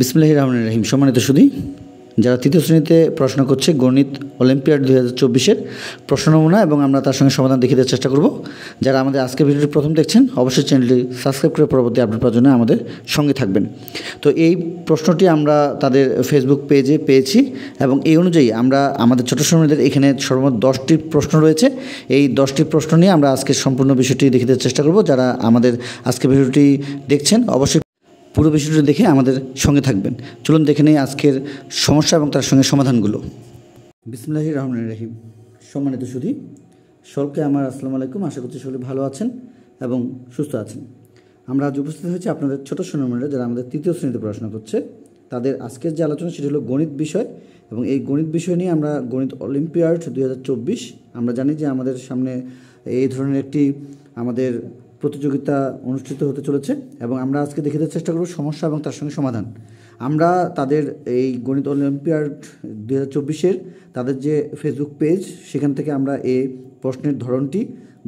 বিসমুল্লাহ রহমান রহিম সম্মানিত সুদী যারা তৃতীয় শ্রেণীতে প্রশ্ন করছে গণিত অলিম্পিয়াড দু হাজার চব্বিশের প্রশ্ন নমুনা এবং আমরা তার সঙ্গে সমাধান দেখিয়ে চেষ্টা করব যারা আমাদের আজকে ভিডিওটি প্রথম দেখছেন অবশ্যই চ্যানেলটি সাবস্ক্রাইব করে পরবর্তী আপডেট পাওয়ার জন্য আমাদের সঙ্গে থাকবেন তো এই প্রশ্নটি আমরা তাদের ফেসবুক পেজে পেয়েছি এবং এই অনুযায়ী আমরা আমাদের ছোটো সময়দের এখানে সর্বমোট দশটি প্রশ্ন রয়েছে এই দশটি প্রশ্ন নিয়ে আমরা আজকে সম্পূর্ণ বিষয়টি দেখিতে চেষ্টা করব যারা আমাদের আজকে ভিডিওটি দেখছেন অবশ্যই পুরো বিষয়টি দেখে আমাদের সঙ্গে থাকবেন চলুন দেখে নেই আজকের সমস্যা এবং তার সঙ্গে সমাধানগুলো বিসমুল্লাহ রহমান রাহিম সম্মানিত সুধী সকলকে আমার আসসালামু আলাইকুম আশা করছি সকলে ভালো আছেন এবং সুস্থ আছেন আমরা আজ উপস্থিত হয়েছি আপনাদের ছোটো সোনামণিরা যারা আমাদের তৃতীয় শ্রেণীতে পড়াশোনা করছে তাদের আজকের যে আলোচনা সেটি হলো গণিত বিষয় এবং এই গণিত বিষয় নিয়ে আমরা গণিত অলিম্পিয়াড দুই আমরা জানি যে আমাদের সামনে এই ধরনের একটি আমাদের প্রতিযোগিতা অনুষ্ঠিত হতে চলেছে এবং আমরা আজকে দেখে দেওয়ার চেষ্টা করব সমস্যা এবং তার সঙ্গে সমাধান আমরা তাদের এই গণিত অলিম্পিয়াড দু হাজার তাদের যে ফেসবুক পেজ সেখান থেকে আমরা এ প্রশ্নের ধরনটি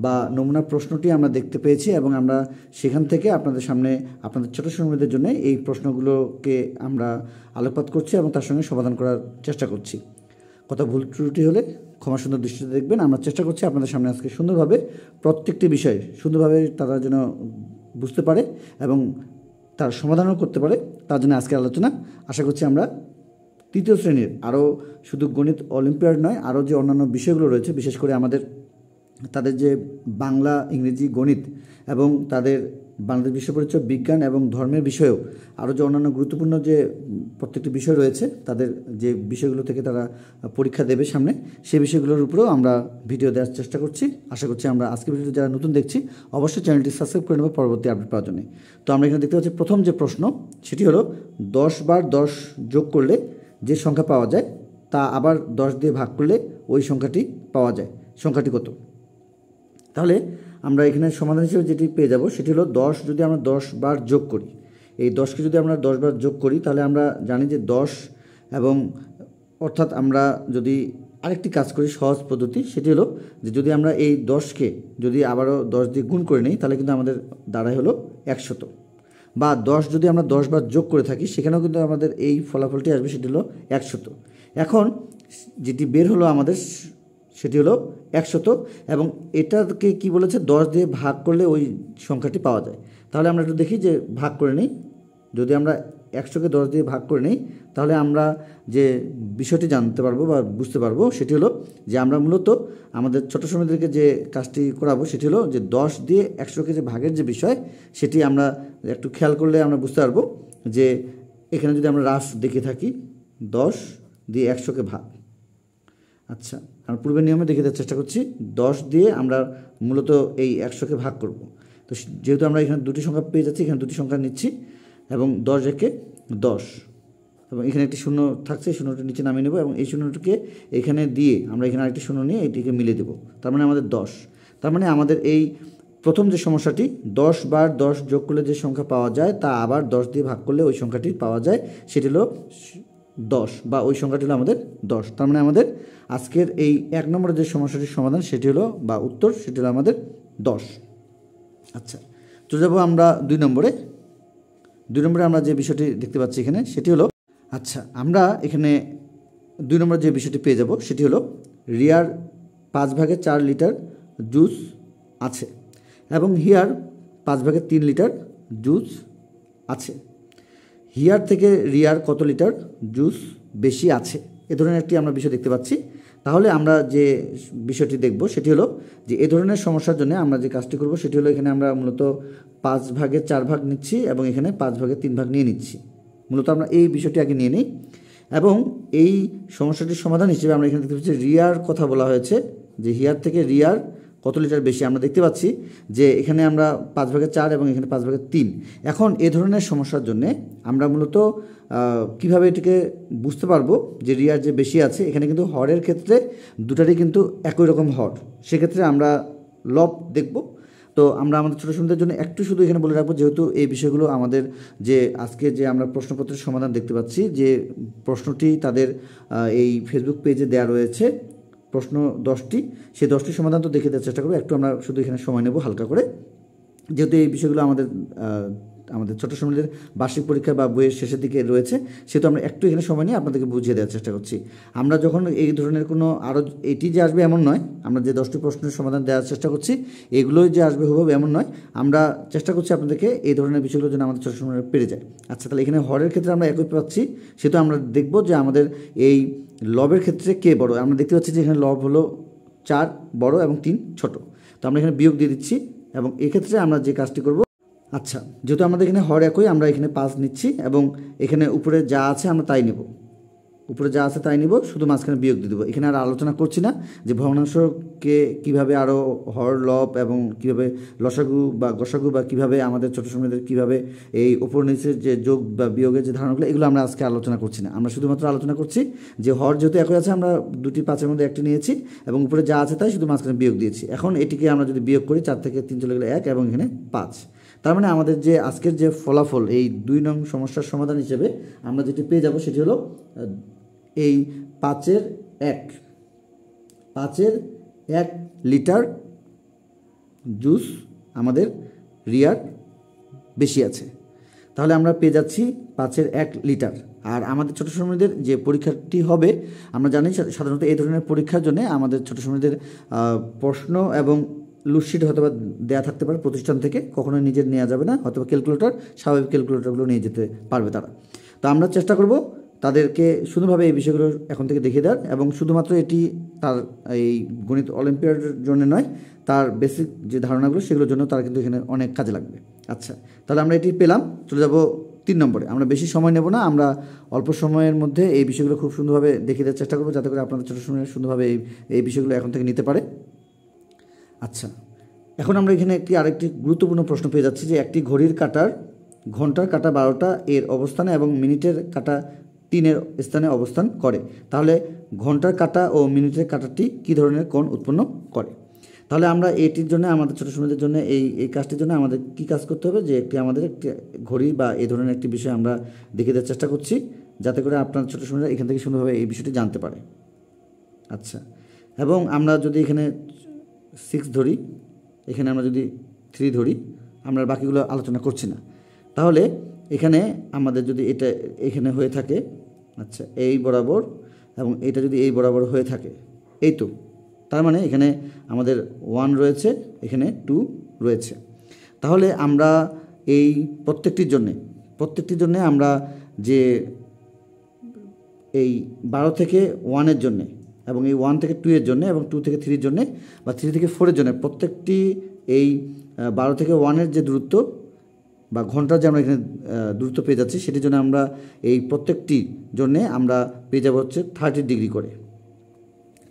বা নমুনা প্রশ্নটি আমরা দেখতে পেয়েছি এবং আমরা সেখান থেকে আপনাদের সামনে আপনাদের ছোটো সময়দের জন্য এই প্রশ্নগুলোকে আমরা আলোকপাত করছি এবং তার সঙ্গে সমাধান করার চেষ্টা করছি কথা ভুল ত্রুটি হলে ক্ষমা সুন্দর দৃষ্টিতে দেখবেন আমরা চেষ্টা করছি আপনাদের সামনে আজকে সুন্দরভাবে প্রত্যেকটি বিষয় সুন্দরভাবে তারা যেন বুঝতে পারে এবং তার সমাধানও করতে পারে তার জন্য আজকের আলোচনা আশা করছি আমরা তৃতীয় শ্রেণীর আরও শুধু গণিত অলিম্পিয়াড নয় আরও যে অন্যান্য বিষয়গুলো রয়েছে বিশেষ করে আমাদের তাদের যে বাংলা ইংরেজি গণিত এবং তাদের বাংলাদেশ বিশ্ব পরিচয় বিজ্ঞান এবং ধর্মের বিষয়েও আরও যে অন্যান্য গুরুত্বপূর্ণ যে প্রত্যেকটি বিষয় রয়েছে তাদের যে বিষয়গুলো থেকে তারা পরীক্ষা দেবে সামনে সেই বিষয়গুলোর উপরেও আমরা ভিডিও দেওয়ার চেষ্টা করছি আশা করছি আমরা আজকে ভিডিও যারা নতুন দেখছি অবশ্যই চ্যানেলটি সাবস্ক্রাইব করে নেবো পরবর্তী আপডেট পাওয়ার জন্য তো আমরা এখানে দেখতে পাচ্ছি প্রথম যে প্রশ্ন সেটি হলো দশ বার দশ যোগ করলে যে সংখ্যা পাওয়া যায় তা আবার দশ দিয়ে ভাগ করলে ওই সংখ্যাটি পাওয়া যায় সংখ্যাটি কত তাহলে আমরা এখানে সমাধান হিসেবে যেটি পেয়ে যাব সেটি হলো দশ যদি আমরা দশ বার যোগ করি এই দশকে যদি আমরা দশ বার যোগ করি তাহলে আমরা জানি যে দশ এবং অর্থাৎ আমরা যদি আরেকটি কাজ করি সহজ পদ্ধতি সেটি হলো যে যদি আমরা এই দশকে যদি আবারও দশ দিয়ে গুণ করে নিই তাহলে কিন্তু আমাদের দাঁড়ায় হলো একশত বা দশ যদি আমরা দশ বার যোগ করে থাকি সেখানেও কিন্তু আমাদের এই ফলাফলটি আসবে সেটি হলো একশত এখন যেটি বের হলো আমাদের সেটি হলো একশত এবং এটাকে কি বলেছে দশ দিয়ে ভাগ করলে ওই সংখ্যাটি পাওয়া যায় তাহলে আমরা একটু দেখি যে ভাগ করে নিই যদি আমরা একশোকে দশ দিয়ে ভাগ করে নিই তাহলে আমরা যে বিষয়টি জানতে পারবো বা বুঝতে পারবো সেটি হলো যে আমরা মূলত আমাদের ছোটো সময়দেরকে যে কাজটি করাবো সেটি হলো যে দশ দিয়ে একশোকে যে ভাগের যে বিষয় সেটি আমরা একটু খেয়াল করলে আমরা বুঝতে পারবো যে এখানে যদি আমরা রাফ দেখে থাকি দশ দিয়ে একশোকে ভাগ আচ্ছা আমরা পূর্বের নিয়মে দেখে দেওয়ার চেষ্টা করছি দশ দিয়ে আমরা মূলত এই একশোকে ভাগ করব তো যেহেতু আমরা এখানে দুটি সংখ্যা পেয়ে যাচ্ছি এখানে দুটি সংখ্যা নিচ্ছি এবং দশ একে দশ এবং এখানে একটি শূন্য থাকছে শূন্যটি নিচে নামিয়ে নেব এবং এই শূন্যটিকে এখানে দিয়ে আমরা এখানে আরেকটি শূন্য নিয়ে এটিকে মিলে দেব তার মানে আমাদের দশ তার মানে আমাদের এই প্রথম যে সমস্যাটি দশ বার দশ যোগ করলে যে সংখ্যা পাওয়া যায় তা আবার দশ দিয়ে ভাগ করলে ওই সংখ্যাটি পাওয়া যায় সেটি হলো দশ বা ওই সংখ্যাটি হলো আমাদের দশ তার মানে আমাদের আজকের এই এক নম্বরের যে সমস্যাটির সমাধান সেটি হলো বা উত্তর সেটি হলো আমাদের দশ আচ্ছা চলে যাবো আমরা দুই নম্বরে দুই নম্বরে আমরা যে বিষয়টি দেখতে পাচ্ছি এখানে সেটি হলো আচ্ছা আমরা এখানে দুই নম্বরে যে বিষয়টি পেয়ে যাব সেটি হলো রিয়ার পাঁচ ভাগে চার লিটার জুস আছে এবং হিয়ার পাঁচ ভাগে তিন লিটার জুস আছে হিয়ার থেকে রিয়ার কত লিটার জুস বেশি আছে এ ধরনের একটি আমরা বিষয় দেখতে পাচ্ছি তাহলে আমরা যে বিষয়টি দেখব সেটি হলো যে এ ধরনের সমস্যার জন্য আমরা যে কাজটি করব সেটি হলো এখানে আমরা মূলত পাঁচ ভাগে চার ভাগ নিচ্ছি এবং এখানে পাঁচ ভাগে তিন ভাগ নিয়ে নিচ্ছি মূলত আমরা এই বিষয়টি আগে নিয়ে নিই এবং এই সমস্যাটির সমাধান হিসেবে আমরা এখানে দেখতে পাচ্ছি রিয়ার কথা বলা হয়েছে যে হিয়ার থেকে রিয়ার কত লিটার বেশি আমরা দেখতে পাচ্ছি যে এখানে আমরা পাঁচ ভাগে চার এবং এখানে পাঁচ ভাগে তিন এখন এ ধরনের সমস্যার জন্যে আমরা মূলত কিভাবে এটিকে বুঝতে পারবো যে রিয়ার যে বেশি আছে এখানে কিন্তু হরের ক্ষেত্রে দুটারই কিন্তু একই রকম হর সেক্ষেত্রে আমরা লব দেখব তো আমরা আমাদের ছোটো সন্তানের জন্য একটু শুধু এখানে বলে রাখবো যেহেতু এই বিষয়গুলো আমাদের যে আজকে যে আমরা প্রশ্নপত্রের সমাধান দেখতে পাচ্ছি যে প্রশ্নটি তাদের এই ফেসবুক পেজে দেয়া রয়েছে প্রশ্ন দশটি সেই দশটি সমাধান তো দেখে দেওয়ার চেষ্টা করবো একটু আমরা শুধু এখানে সময় নেব হালকা করে যেহেতু এই বিষয়গুলো আমাদের আমাদের ছোট সময়ের বার্ষিক পরীক্ষা বা বইয়ের শেষের দিকে রয়েছে সেহেতু আমরা একটু এখানে সময় নিয়ে আপনাদেরকে বুঝিয়ে দেওয়ার চেষ্টা করছি আমরা যখন এই ধরনের কোনো আরও এটি যে আসবে এমন নয় আমরা যে দশটি প্রশ্নের সমাধান দেওয়ার চেষ্টা করছি এগুলোই যে আসবে হুবহু এমন নয় আমরা চেষ্টা করছি আপনাদেরকে এই ধরনের বিষয়গুলো যেন আমাদের ছোট সময় পেরে যায় আচ্ছা তাহলে এখানে হরের ক্ষেত্রে আমরা একই পাচ্ছি সেহেতু আমরা দেখব যে আমাদের এই লবের ক্ষেত্রে কে বড় আমরা দেখতে পাচ্ছি যে এখানে লব হলো চার বড় এবং তিন ছোট তো আমরা এখানে বিয়োগ দিয়ে দিচ্ছি এবং এক্ষেত্রে আমরা যে কাজটি করব আচ্ছা যেহেতু আমাদের এখানে হর একই আমরা এখানে পাঁচ নিচ্ছি এবং এখানে উপরে যা আছে আমরা তাই নেব উপরে যা আছে তাই নিব শুধু মাঝখানে বিয়োগ দিয়ে দেবো এখানে আর আলোচনা করছি না যে ভগ্নাংশকে কিভাবে আরও হর লব এবং কিভাবে লসাগু বা গসাগু বা কিভাবে আমাদের ছোটো সময়দের কিভাবে এই ওপর নিচের যে যোগ বা বিয়োগের যে ধারণাগুলো এগুলো আমরা আজকে আলোচনা করছি না আমরা শুধুমাত্র আলোচনা করছি যে হর যেহেতু একই আছে আমরা দুটি পাঁচের মধ্যে একটি নিয়েছি এবং উপরে যা আছে তাই শুধু মাঝখানে বিয়োগ দিয়েছি এখন এটিকে আমরা যদি বিয়োগ করি চার থেকে তিন চলে গেলে এক এবং এখানে পাঁচ তার মানে আমাদের যে আজকের যে ফলাফল এই দুই নং সমস্যার সমাধান হিসেবে আমরা যেটি পেয়ে যাব সেটি হলো এই পাঁচের এক পাঁচের এক লিটার জুস আমাদের রিয়ার বেশি আছে তাহলে আমরা পেয়ে যাচ্ছি পাঁচের এক লিটার আর আমাদের ছোটো সময়দের যে পরীক্ষাটি হবে আমরা জানি সাধারণত এই ধরনের পরীক্ষার জন্য আমাদের ছোটো সময়দের প্রশ্ন এবং লুসশিট হয়তো বা দেওয়া থাকতে পারে প্রতিষ্ঠান থেকে কখনো নিজের নেওয়া যাবে না হয়তো ক্যালকুলেটর স্বাভাবিক ক্যালকুলেটরগুলো নিয়ে যেতে পারবে তারা তো আমরা চেষ্টা করব তাদেরকে সুন্দরভাবে এই বিষয়গুলো এখন থেকে দেখিয়ে দেন এবং শুধুমাত্র এটি তার এই গণিত অলিম্পিয়াডের জন্য নয় তার বেসিক যে ধারণাগুলো সেগুলোর জন্য তারা কিন্তু এখানে অনেক কাজে লাগবে আচ্ছা তাহলে আমরা এটি পেলাম চলে যাব তিন নম্বরে আমরা বেশি সময় নেব না আমরা অল্প সময়ের মধ্যে এই বিষয়গুলো খুব সুন্দরভাবে দেখে দেওয়ার চেষ্টা করবো যাতে করে আপনাদের ছোটো সময় সুন্দরভাবে এই এই বিষয়গুলো এখন থেকে নিতে পারে আচ্ছা এখন আমরা এখানে একটি আরেকটি গুরুত্বপূর্ণ প্রশ্ন পেয়ে যাচ্ছি যে একটি ঘড়ির কাটার ঘন্টার কাটা বারোটা এর অবস্থানে এবং মিনিটের কাটা তিনের স্থানে অবস্থান করে তাহলে ঘন্টার কাটা ও মিনিটের কাটাটি কী ধরনের কোণ উৎপন্ন করে তাহলে আমরা এটির জন্য আমাদের ছোটো সময়দের জন্য এই এই কাজটির জন্য আমাদের কি কাজ করতে হবে যে একটি আমাদের একটি ঘড়ি বা এই ধরনের একটি বিষয় আমরা দেখে দেওয়ার চেষ্টা করছি যাতে করে আপনার ছোটো সময়রা এখান থেকে সুন্দরভাবে এই বিষয়টি জানতে পারে আচ্ছা এবং আমরা যদি এখানে সিক্স ধরি এখানে আমরা যদি থ্রি ধরি আমরা বাকিগুলো আলোচনা করছি না তাহলে এখানে আমাদের যদি এটা এখানে হয়ে থাকে আচ্ছা এই বরাবর এবং এটা যদি এই বরাবর হয়ে থাকে এই তো তার মানে এখানে আমাদের ওয়ান রয়েছে এখানে টু রয়েছে তাহলে আমরা এই প্রত্যেকটির জন্যে প্রত্যেকটির জন্যে আমরা যে এই বারো থেকে ওয়ানের জন্যে এবং এই ওয়ান থেকে টু এর জন্যে এবং টু থেকে থ্রির জন্যে বা থ্রি থেকে ফোরের জন্যে প্রত্যেকটি এই বারো থেকে ওয়ানের যে দূরত্ব বা ঘন্টা যে আমরা এখানে দ্রুত পেয়ে যাচ্ছি সেটির জন্য আমরা এই প্রত্যেকটি জন্যে আমরা পেয়ে যাবো হচ্ছে থার্টি ডিগ্রি করে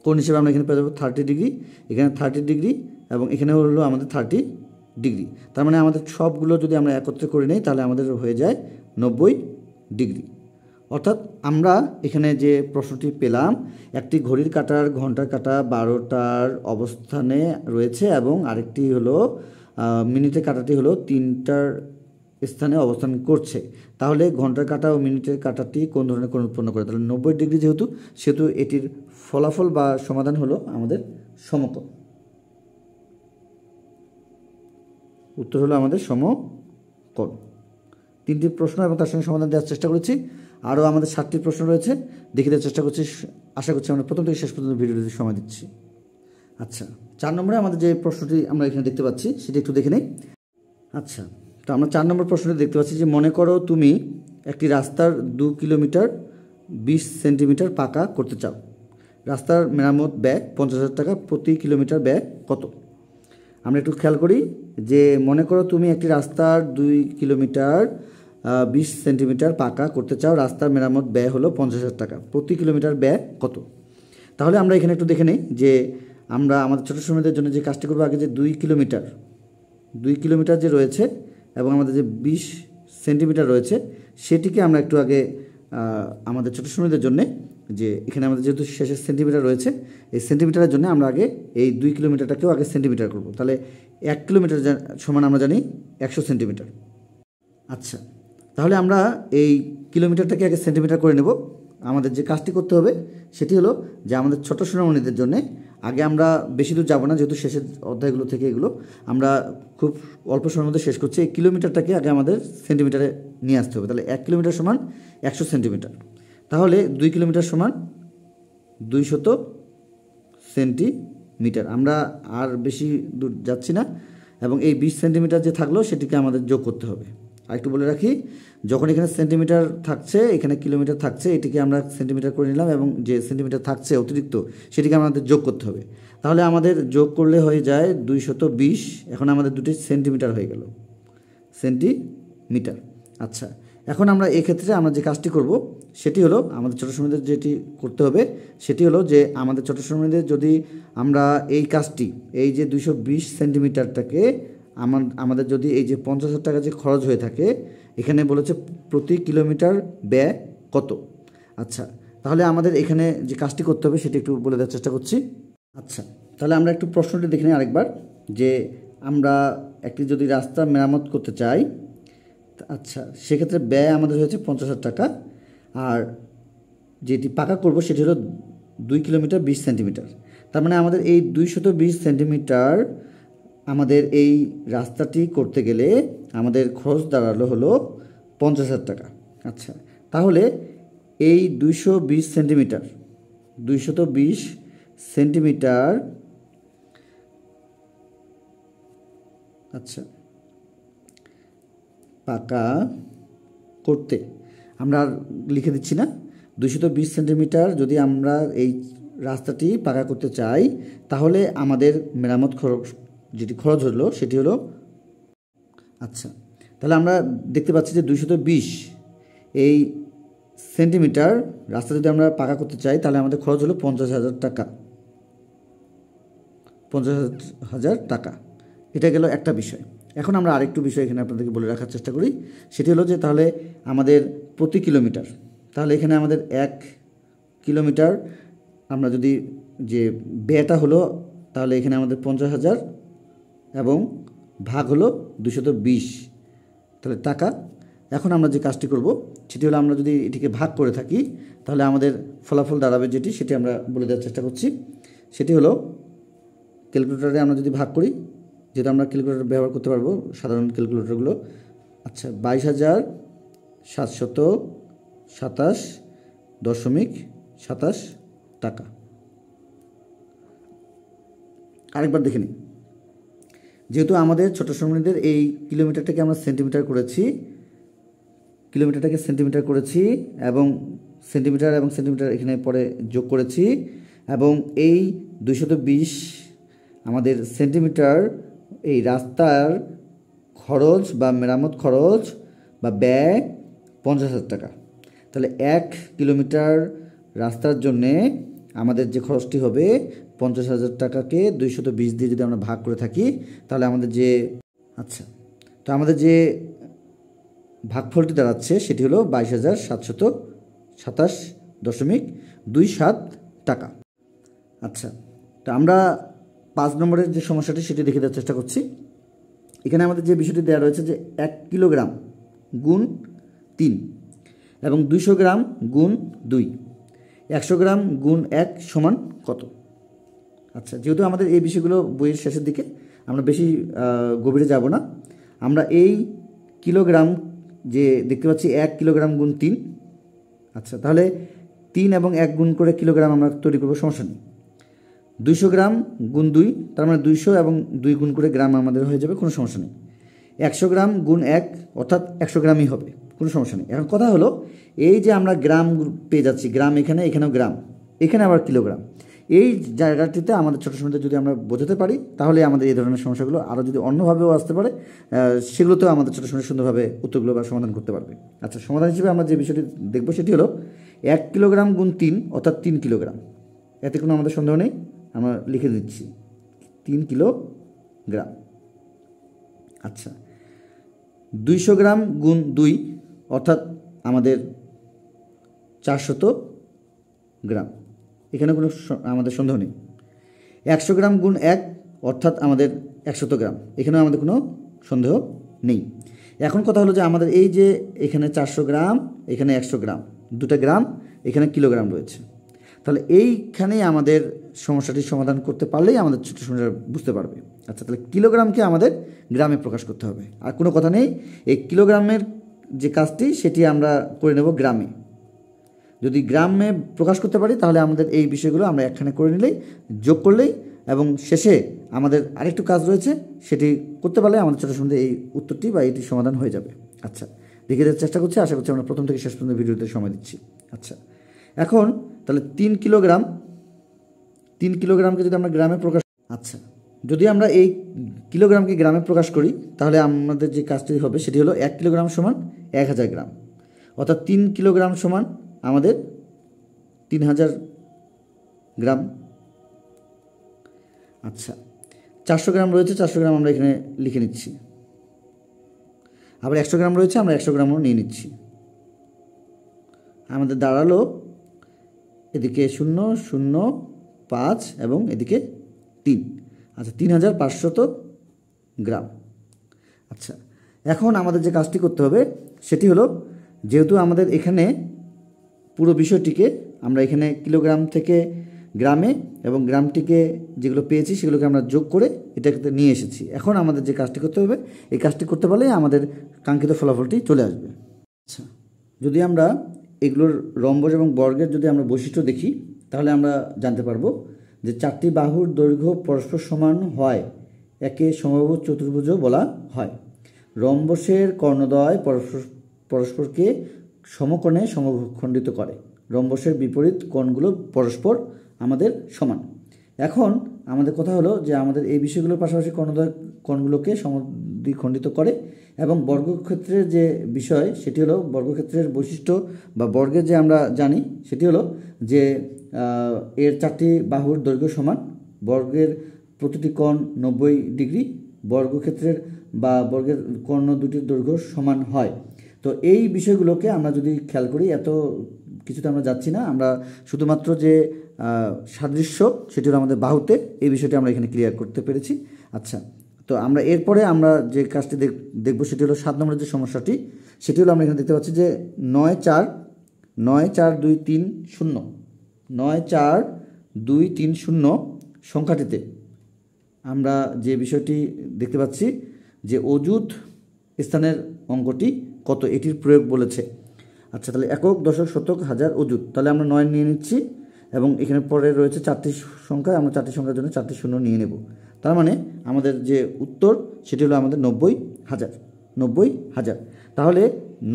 কোন হিসেবে আমরা এখানে পেয়ে যাবো থার্টি ডিগ্রি এখানে থার্টি ডিগ্রি এবং এখানে হলো আমাদের থার্টি ডিগ্রি তার মানে আমাদের সবগুলো যদি আমরা একত্রে করে নিই তাহলে আমাদের হয়ে যায় নব্বই ডিগ্রি অর্থাৎ আমরা এখানে যে প্রশ্নটি পেলাম একটি ঘড়ির কাটার ঘন্টার কাটা বারোটার অবস্থানে রয়েছে এবং আরেকটি হলো মিনিটের কাটাটি হলো তিনটার স্থানে অবস্থান করছে তাহলে ঘন্টার কাটা ও মিনিটের কাটাটি কোন ধরনের কোণ উৎপন্ন করে তাহলে নব্বই ডিগ্রি যেহেতু সেহেতু এটির ফলাফল বা সমাধান হলো আমাদের সমকোণ উত্তর হলো আমাদের সমকোণ তিনটি প্রশ্ন এবং তার সঙ্গে সমাধান দেওয়ার চেষ্টা করেছি আরও আমাদের সাতটি প্রশ্ন রয়েছে দেখে দেওয়ার চেষ্টা করছি আশা করছি আমরা প্রথম থেকে শেষ পর্যন্ত ভিডিওটি সময় দিচ্ছি আচ্ছা চার নম্বরে আমাদের যে প্রশ্নটি আমরা এখানে দেখতে পাচ্ছি সেটি একটু দেখে নেই আচ্ছা আমরা চার নম্বর প্রশ্নটি দেখতে পাচ্ছি যে মনে করো তুমি একটি রাস্তার দু কিলোমিটার বিশ সেন্টিমিটার পাকা করতে চাও রাস্তার মেরামত ব্যয় পঞ্চাশ হাজার টাকা প্রতি কিলোমিটার ব্যয় কত আমরা একটু খেয়াল করি যে মনে করো তুমি একটি রাস্তার দুই কিলোমিটার বিশ সেন্টিমিটার পাকা করতে চাও রাস্তার মেরামত ব্যয় হলো পঞ্চাশ হাজার টাকা প্রতি কিলোমিটার ব্যয় কত তাহলে আমরা এখানে একটু দেখে নিই যে আমরা আমাদের ছোটো সময়দের জন্য যে কাজটি করবো আগে যে দুই কিলোমিটার দুই কিলোমিটার যে রয়েছে এবং আমাদের যে বিশ সেন্টিমিটার রয়েছে সেটিকে আমরা একটু আগে আমাদের ছোটো শ্রমিকদের জন্যে যে এখানে আমাদের যেহেতু শেষের সেন্টিমিটার রয়েছে এই সেন্টিমিটারের জন্য আমরা আগে এই দুই কিলোমিটারটাকেও আগে সেন্টিমিটার করব তাহলে এক কিলোমিটার সমান আমরা জানি একশো সেন্টিমিটার আচ্ছা তাহলে আমরা এই কিলোমিটারটাকে আগে সেন্টিমিটার করে নেব আমাদের যে কাজটি করতে হবে সেটি হলো যে আমাদের ছোটো সোনামণিদের জন্যে আগে আমরা বেশি দূর যাবো না যেহেতু শেষের অধ্যায়গুলো থেকে এগুলো আমরা খুব অল্প সময়ের মধ্যে শেষ করছি এই কিলোমিটারটাকে আগে আমাদের সেন্টিমিটারে নিয়ে আসতে হবে তাহলে এক কিলোমিটার সমান একশো সেন্টিমিটার তাহলে দুই কিলোমিটার সমান দুইশত সেন্টিমিটার আমরা আর বেশি দূর যাচ্ছি না এবং এই বিশ সেন্টিমিটার যে থাকলো সেটিকে আমাদের যোগ করতে হবে আরেকটু বলে রাখি যখন এখানে সেন্টিমিটার থাকছে এখানে কিলোমিটার থাকছে এটিকে আমরা সেন্টিমিটার করে নিলাম এবং যে সেন্টিমিটার থাকছে অতিরিক্ত সেটিকে আমাদের যোগ করতে হবে তাহলে আমাদের যোগ করলে হয়ে যায় দুইশত বিশ এখন আমাদের দুটি সেন্টিমিটার হয়ে গেল সেন্টিমিটার আচ্ছা এখন আমরা এক্ষেত্রে আমরা যে কাজটি করব সেটি হলো আমাদের ছোটো শ্রমিকদের যেটি করতে হবে সেটি হলো যে আমাদের ছোটো শ্রমিকদের যদি আমরা এই কাজটি এই যে দুইশো বিশ সেন্টিমিটারটাকে আমার আমাদের যদি এই যে পঞ্চাশ হাজার টাকা যে খরচ হয়ে থাকে এখানে বলেছে প্রতি কিলোমিটার ব্যয় কত আচ্ছা তাহলে আমাদের এখানে যে কাজটি করতে হবে সেটি একটু বলে দেওয়ার চেষ্টা করছি আচ্ছা তাহলে আমরা একটু প্রশ্নটি দেখে নিই আরেকবার যে আমরা একটি যদি রাস্তা মেরামত করতে চাই আচ্ছা সেক্ষেত্রে ব্যয় আমাদের হয়েছে পঞ্চাশ হাজার টাকা আর যেটি পাকা করব সেটি হলো দুই কিলোমিটার বিশ সেন্টিমিটার তার মানে আমাদের এই দুইশত বিশ সেন্টিমিটার আমাদের এই রাস্তাটি করতে গেলে আমাদের খরচ দাঁড়ালো হলো পঞ্চাশ হাজার টাকা আচ্ছা তাহলে এই দুইশো বিশ সেন্টিমিটার দুইশত বিশ সেন্টিমিটার আচ্ছা পাকা করতে আমরা লিখে দিচ্ছি না দুশত বিশ সেন্টিমিটার যদি আমরা এই রাস্তাটি পাকা করতে চাই তাহলে আমাদের মেরামত খরচ যেটি খরচ হলো সেটি হলো আচ্ছা তাহলে আমরা দেখতে পাচ্ছি যে দুইশত বিশ এই সেন্টিমিটার রাস্তা যদি আমরা পাকা করতে চাই তাহলে আমাদের খরচ হলো পঞ্চাশ হাজার টাকা পঞ্চাশ হাজার টাকা এটা গেল একটা বিষয় এখন আমরা আরেকটু বিষয় এখানে আপনাদেরকে বলে রাখার চেষ্টা করি সেটি হলো যে তাহলে আমাদের প্রতি কিলোমিটার তাহলে এখানে আমাদের এক কিলোমিটার আমরা যদি যে ব্যয়টা হলো তাহলে এখানে আমাদের পঞ্চাশ হাজার এবং ভাগ হলো দুশত বিশ তাহলে টাকা এখন আমরা যে কাজটি করব সেটি হলো আমরা যদি এটিকে ভাগ করে থাকি তাহলে আমাদের ফলাফল দাঁড়াবে যেটি সেটি আমরা বলে দেওয়ার চেষ্টা করছি সেটি হলো ক্যালকুলেটারে আমরা যদি ভাগ করি যেটা আমরা ক্যালকুলেটার ব্যবহার করতে পারবো সাধারণ ক্যালকুলেটারগুলো আচ্ছা বাইশ হাজার সাতশত সাতাশ দশমিক সাতাশ টাকা আরেকবার দেখে নিই যেহেতু আমাদের ছোট শ্রমিকদের এই কিলোমিটারটাকে আমরা সেন্টিমিটার করেছি কিলোমিটারটাকে সেন্টিমিটার করেছি এবং সেন্টিমিটার এবং সেন্টিমিটার এখানে পরে যোগ করেছি এবং এই দুশত বিশ আমাদের সেন্টিমিটার এই রাস্তার খরচ বা মেরামত খরচ বা ব্যয় পঞ্চাশ হাজার টাকা তাহলে এক কিলোমিটার রাস্তার জন্যে আমাদের যে খরচটি হবে পঞ্চাশ হাজার টাকাকে দুইশত বিশ দিয়ে যদি আমরা ভাগ করে থাকি তাহলে আমাদের যে আচ্ছা তো আমাদের যে ভাগফলটি দাঁড়াচ্ছে সেটি হলো বাইশ হাজার সাতশত সাতাশ দশমিক দুই সাত টাকা আচ্ছা তো আমরা পাঁচ নম্বরের যে সমস্যাটি সেটি দেখে দেওয়ার চেষ্টা করছি এখানে আমাদের যে বিষয়টি দেওয়া রয়েছে যে এক কিলোগ্রাম গুণ তিন এবং দুইশো গ্রাম গুণ দুই একশো গ্রাম গুণ এক সমান কত আচ্ছা যেহেতু আমাদের এই বিষয়গুলো বইয়ের শেষের দিকে আমরা বেশি গভীরে যাব না আমরা এই কিলোগ্রাম যে দেখতে পাচ্ছি এক কিলোগ্রাম গুণ তিন আচ্ছা তাহলে তিন এবং এক গুণ করে কিলোগ্রাম আমরা তৈরি করবো সমস্যা নেই দুইশো গ্রাম গুণ দুই তার মানে দুইশো এবং দুই গুণ করে গ্রাম আমাদের হয়ে যাবে কোনো সমস্যা নেই একশো গ্রাম গুণ এক অর্থাৎ একশো গ্রামই হবে কোনো সমস্যা নেই এখন কথা হলো এই যে আমরা গ্রাম পেয়ে যাচ্ছি গ্রাম এখানে এখানেও গ্রাম এখানে আবার কিলোগ্রাম এই জায়গাটিতে আমাদের ছোটো সময়তে যদি আমরা বোঝাতে পারি তাহলে আমাদের এই ধরনের সমস্যাগুলো আরও যদি অন্যভাবেও আসতে পারে সেগুলোতেও আমাদের ছোটো সময় সুন্দরভাবে উত্তরগুলো বা সমাধান করতে পারবে আচ্ছা সমাধান হিসেবে আমরা যে বিষয়টি দেখব সেটি হলো এক কিলোগ্রাম গুণ তিন অর্থাৎ তিন কিলোগ্রাম এতে কোনো আমাদের সন্দেহ নেই আমরা লিখে দিচ্ছি তিন কিলো গ্রাম আচ্ছা দুইশো গ্রাম গুণ দুই অর্থাৎ আমাদের চারশত গ্রাম এখানে কোনো আমাদের সন্দেহ নেই একশো গ্রাম গুণ এক অর্থাৎ আমাদের একশত গ্রাম এখানেও আমাদের কোনো সন্দেহ নেই এখন কথা হলো যে আমাদের এই যে এখানে চারশো গ্রাম এখানে একশো গ্রাম দুটা গ্রাম এখানে কিলোগ্রাম রয়েছে তাহলে এইখানেই আমাদের সমস্যাটির সমাধান করতে পারলেই আমাদের ছোট সমস্যা বুঝতে পারবে আচ্ছা তাহলে কিলোগ্রামকে আমাদের গ্রামে প্রকাশ করতে হবে আর কোনো কথা নেই এই কিলোগ্রামের যে কাজটি সেটি আমরা করে নেব গ্রামে যদি গ্রামে প্রকাশ করতে পারি তাহলে আমাদের এই বিষয়গুলো আমরা একখানে করে নিলেই যোগ করলেই এবং শেষে আমাদের আরেকটু কাজ রয়েছে সেটি করতে পারলে আমাদের ছোটো সন্ধ্যে এই উত্তরটি বা এটি সমাধান হয়ে যাবে আচ্ছা দেখে দেওয়ার চেষ্টা করছি আশা করছি আমরা প্রথম থেকে শেষ পর্যন্ত ভিডিওতে সময় দিচ্ছি আচ্ছা এখন তাহলে তিন কিলোগ্রাম তিন কিলোগ্রামকে যদি আমরা গ্রামে প্রকাশ আচ্ছা যদি আমরা এই কিলোগ্রামকে গ্রামে প্রকাশ করি তাহলে আমাদের যে কাজটি হবে সেটি হলো এক কিলোগ্রাম সমান এক হাজার গ্রাম অর্থাৎ তিন কিলোগ্রাম সমান আমাদের তিন হাজার গ্রাম আচ্ছা চারশো গ্রাম রয়েছে চারশো গ্রাম আমরা এখানে লিখে নিচ্ছি আবার একশো গ্রাম রয়েছে আমরা একশো গ্রামও নিয়ে নিচ্ছি আমাদের দাঁড়ালো এদিকে শূন্য শূন্য পাঁচ এবং এদিকে তিন আচ্ছা তিন হাজার পাঁচশত গ্রাম আচ্ছা এখন আমাদের যে কাজটি করতে হবে সেটি হলো যেহেতু আমাদের এখানে পুরো বিষয়টিকে আমরা এখানে কিলোগ্রাম থেকে গ্রামে এবং গ্রামটিকে যেগুলো পেয়েছি সেগুলোকে আমরা যোগ করে এটাকে নিয়ে এসেছি এখন আমাদের যে কাজটি করতে হবে এই কাজটি করতে পারলে আমাদের কাঙ্ক্ষিত ফলাফলটি চলে আসবে আচ্ছা যদি আমরা এগুলোর রম্বজ এবং বর্গের যদি আমরা বৈশিষ্ট্য দেখি তাহলে আমরা জানতে পারবো যে চারটি বাহুর দৈর্ঘ্য পরস্পর সমান হয় একে সমবাহু চতুর্ভুজ বলা হয় রম্বসের কর্ণদ্বয় পরস্পর পরস্পরকে সমকোণে সমখণ্ডিত করে রম্বসের বিপরীত কোণগুলো পরস্পর আমাদের সমান এখন আমাদের কথা হলো যে আমাদের এই বিষয়গুলোর পাশাপাশি কর্ণদয় কোণগুলোকে সমদ্বিখণ্ডিত করে এবং বর্গক্ষেত্রের যে বিষয় সেটি হলো বর্গক্ষেত্রের বৈশিষ্ট্য বা বর্গের যে আমরা জানি সেটি হলো যে এর চারটি বাহুর দৈর্ঘ্য সমান বর্গের প্রতিটি কণ নব্বই ডিগ্রি বর্গক্ষেত্রের বা বর্গের কর্ণ দুটির দৈর্ঘ্য সমান হয় তো এই বিষয়গুলোকে আমরা যদি খেয়াল করি এত কিছুতে আমরা যাচ্ছি না আমরা শুধুমাত্র যে সাদৃশ্য সেটি হলো আমাদের বাহুতে এই বিষয়টি আমরা এখানে ক্লিয়ার করতে পেরেছি আচ্ছা তো আমরা এরপরে আমরা যে কাজটি দেখব সেটি হলো সাত নম্বরের যে সমস্যাটি সেটি হলো আমরা এখানে দেখতে পাচ্ছি যে নয় চার নয় চার দুই তিন শূন্য নয় চার দুই তিন শূন্য সংখ্যাটিতে আমরা যে বিষয়টি দেখতে পাচ্ছি যে অজুত স্থানের অঙ্কটি কত এটির প্রয়োগ বলেছে আচ্ছা তাহলে একক দশক শতক হাজার অজুত তাহলে আমরা নয় নিয়ে নিচ্ছি এবং এখানে পরে রয়েছে চারটি সংখ্যা আমরা চারটি সংখ্যার জন্য চারটি শূন্য নিয়ে নেব তার মানে আমাদের যে উত্তর সেটি হলো আমাদের নব্বই হাজার নব্বই হাজার তাহলে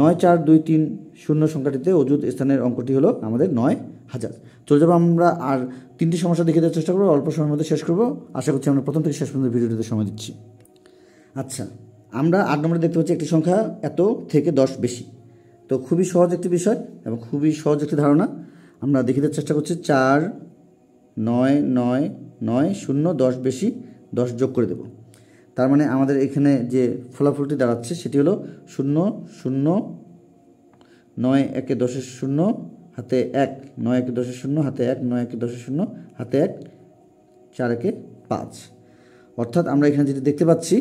নয় চার দুই তিন শূন্য সংখ্যাটিতে অজুত স্থানের অঙ্কটি হলো আমাদের নয় হাজার চলে যাবো আমরা আর তিনটি সমস্যা দেখে দেওয়ার চেষ্টা করবো অল্প সময়ের মধ্যে শেষ করবো আশা করছি আমরা প্রথম থেকে শেষ পর্যন্ত ভিডিওটিতে সময় দিচ্ছি আচ্ছা আমরা আট নম্বরে দেখতে পাচ্ছি একটি সংখ্যা এত থেকে দশ বেশি তো খুবই সহজ একটি বিষয় এবং খুবই সহজ একটি ধারণা আমরা দেখিতে চেষ্টা করছি চার নয় নয় নয় শূন্য দশ বেশি দশ যোগ করে দেব তার মানে আমাদের এখানে যে ফলাফলটি দাঁড়াচ্ছে সেটি হলো শূন্য শূন্য নয় একে দশের শূন্য হাতে এক নয় একে দশের শূন্য হাতে এক নয় একে দশের শূন্য হাতে এক চার একে পাঁচ অর্থাৎ আমরা এখানে যেটি দেখতে পাচ্ছি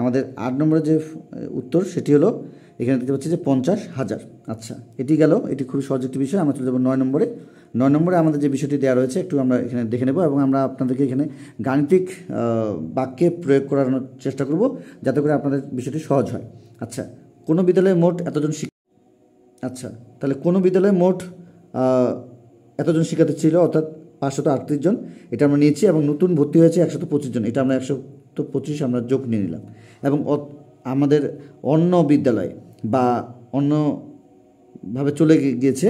আমাদের আট নম্বরের যে উত্তর সেটি হলো এখানে দেখতে পাচ্ছি যে পঞ্চাশ হাজার আচ্ছা এটি গেল এটি খুবই সহজ একটি বিষয় আমরা চলে যাবো নয় নম্বরে নয় নম্বরে আমাদের যে বিষয়টি দেওয়া রয়েছে একটু আমরা এখানে দেখে নেব এবং আমরা আপনাদেরকে এখানে গাণিতিক বাক্যে প্রয়োগ করানোর চেষ্টা করব যাতে করে আপনাদের বিষয়টি সহজ হয় আচ্ছা কোনো বিদ্যালয়ে মোট এতজন শিক্ষক আচ্ছা তাহলে কোনো বিদ্যালয়ে মোট এতজন শিক্ষার্থী ছিল অর্থাৎ পাঁচশত আটত্রিশ জন এটা আমরা নিয়েছি এবং নতুন ভর্তি হয়েছে একশত পঁচিশ জন এটা আমরা একশো পঁচিশ আমরা যোগ নিয়ে নিলাম এবং আমাদের অন্য বিদ্যালয়ে বা অন্যভাবে চলে গিয়েছে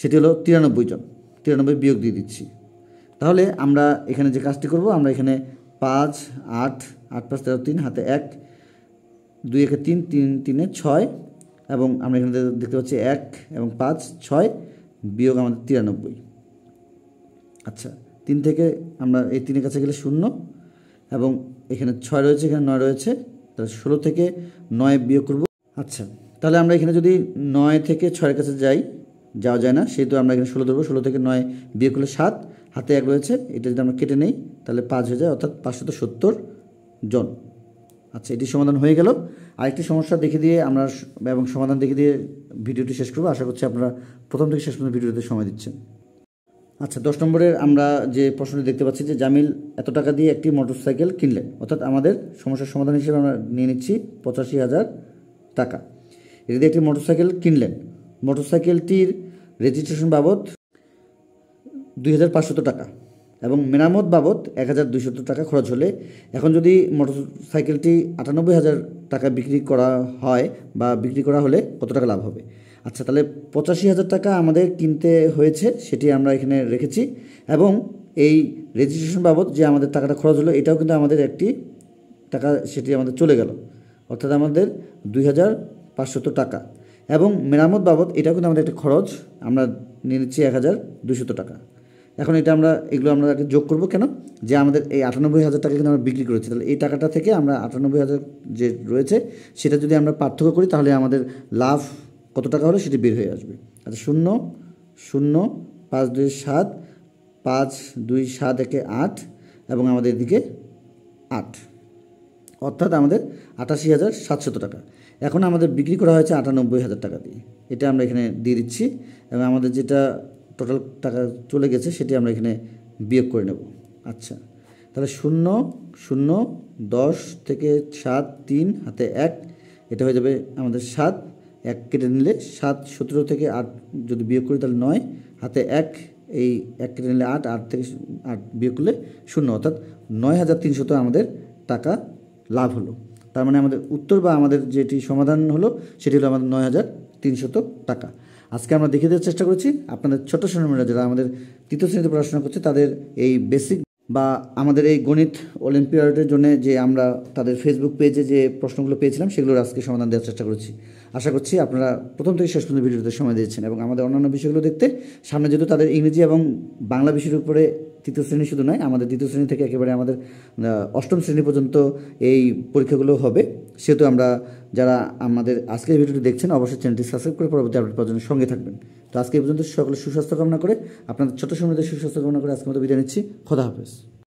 সেটি হলো তিরানব্বই জন তিরানব্বই বিয়োগ দিয়ে দিচ্ছি তাহলে আমরা এখানে যে কাজটি করব আমরা এখানে পাঁচ আট আট পাঁচ তেরো তিন হাতে এক দুই একে তিন তিন তিনে ছয় এবং আমরা এখানে দেখতে পাচ্ছি এক এবং পাঁচ ছয় বিয়োগ আমাদের তিরানব্বই আচ্ছা তিন থেকে আমরা এই তিনের কাছে গেলে শূন্য এবং এখানে ছয় রয়েছে এখানে নয় রয়েছে তাহলে ষোলো থেকে নয় বিয়োগ করব আচ্ছা তাহলে আমরা এখানে যদি নয় থেকে ছয়ের কাছে যাই যাওয়া যায় না সেহেতু আমরা এখানে ষোলো ধরবো ষোলো থেকে নয় বিয়ে করলে সাত হাতে এক রয়েছে এটা যদি আমরা কেটে নেই তাহলে পাঁচ হয়ে যায় অর্থাৎ পাঁচশত সত্তর জন আচ্ছা এটি সমাধান হয়ে গেল আরেকটি সমস্যা দেখে দিয়ে আমরা এবং সমাধান দেখে দিয়ে ভিডিওটি শেষ করবো আশা করছি আপনারা প্রথম থেকে শেষ পর্যন্ত ভিডিওতে সময় দিচ্ছেন আচ্ছা দশ নম্বরের আমরা যে প্রশ্নটি দেখতে পাচ্ছি যে জামিল এত টাকা দিয়ে একটি মোটর সাইকেল কিনলেন অর্থাৎ আমাদের সমস্যার সমাধান হিসেবে আমরা নিয়ে নিচ্ছি পঁচাশি হাজার টাকা এটা দিয়ে একটি মোটরসাইকেল কিনলেন মোটরসাইকেলটির রেজিস্ট্রেশন বাবদ দুই হাজার পাঁচশত টাকা এবং মেরামত বাবদ এক হাজার দুইশত টাকা খরচ হলে এখন যদি মোটরসাইকেলটি আটানব্বই হাজার টাকা বিক্রি করা হয় বা বিক্রি করা হলে কত টাকা লাভ হবে আচ্ছা তাহলে পঁচাশি হাজার টাকা আমাদের কিনতে হয়েছে সেটি আমরা এখানে রেখেছি এবং এই রেজিস্ট্রেশন বাবদ যে আমাদের টাকাটা খরচ হলো এটাও কিন্তু আমাদের একটি টাকা সেটি আমাদের চলে গেল অর্থাৎ আমাদের দুই হাজার পাঁচশত টাকা এবং মেরামত বাবদ এটা কিন্তু আমাদের একটা খরচ আমরা নিয়ে নিচ্ছি এক হাজার টাকা এখন এটা আমরা এগুলো আমরা যোগ করবো কেন যে আমাদের এই আটানব্বই হাজার টাকা কিন্তু আমরা বিক্রি করেছি তাহলে এই টাকাটা থেকে আমরা আটানব্বই হাজার যে রয়েছে সেটা যদি আমরা পার্থক্য করি তাহলে আমাদের লাভ কত টাকা হলো সেটি বের হয়ে আসবে আচ্ছা শূন্য শূন্য পাঁচ দুই সাত পাঁচ দুই সাত একে আট এবং আমাদের এদিকে আট অর্থাৎ আমাদের আটাশি হাজার সাতশত টাকা এখন আমাদের বিক্রি করা হয়েছে আটানব্বই হাজার টাকা দিয়ে এটা আমরা এখানে দিয়ে দিচ্ছি এবং আমাদের যেটা টোটাল টাকা চলে গেছে সেটি আমরা এখানে বিয়োগ করে নেব আচ্ছা তাহলে শূন্য শূন্য দশ থেকে সাত তিন হাতে এক এটা হয়ে যাবে আমাদের সাত এক কেটে নিলে সাত সতেরো থেকে আট যদি বিয়োগ করি তাহলে নয় হাতে এক এই এক কেটে নিলে আট আট থেকে আট বিয়োগ করলে শূন্য অর্থাৎ নয় হাজার তিনশত আমাদের টাকা লাভ হলো তার মানে আমাদের উত্তর বা আমাদের যেটি সমাধান হলো সেটি হলো আমাদের নয় হাজার তিনশত টাকা আজকে আমরা দেখে দেওয়ার চেষ্টা করছি আপনাদের ছোট সোনামীরা যারা আমাদের তৃতীয় শ্রেণীতে পড়াশোনা করছে তাদের এই বেসিক বা আমাদের এই গণিত অলিম্পিয়াডের জন্য যে আমরা তাদের ফেসবুক পেজে যে প্রশ্নগুলো পেয়েছিলাম সেগুলোর আজকে সমাধান দেওয়ার চেষ্টা করছি আশা করছি আপনারা প্রথম থেকে শেষ পর্যন্ত ভিডিওতে সময় দিয়েছেন এবং আমাদের অন্যান্য বিষয়গুলো দেখতে সামনে যেহেতু তাদের ইংরেজি এবং বাংলা বিষয়ের উপরে তৃতীয় শ্রেণী শুধু নয় আমাদের দ্বিতীয় শ্রেণী থেকে একেবারে আমাদের অষ্টম শ্রেণী পর্যন্ত এই পরীক্ষাগুলো হবে সেহেতু আমরা যারা আমাদের আজকের ভিডিওটি দেখছেন অবশ্যই চ্যানেলটি সাবস্ক্রাইব করে পরবর্তী আপডেট পর্যন্ত সঙ্গে থাকবেন তো আজকে পর্যন্ত সকলে সুস্বাস্থ্য কামনা করে আপনাদের ছোটো সময়তে সুস্বাস্থ্য কামনা করে আজকে মতো বিদায় নিচ্ছি খোদা হাফেজ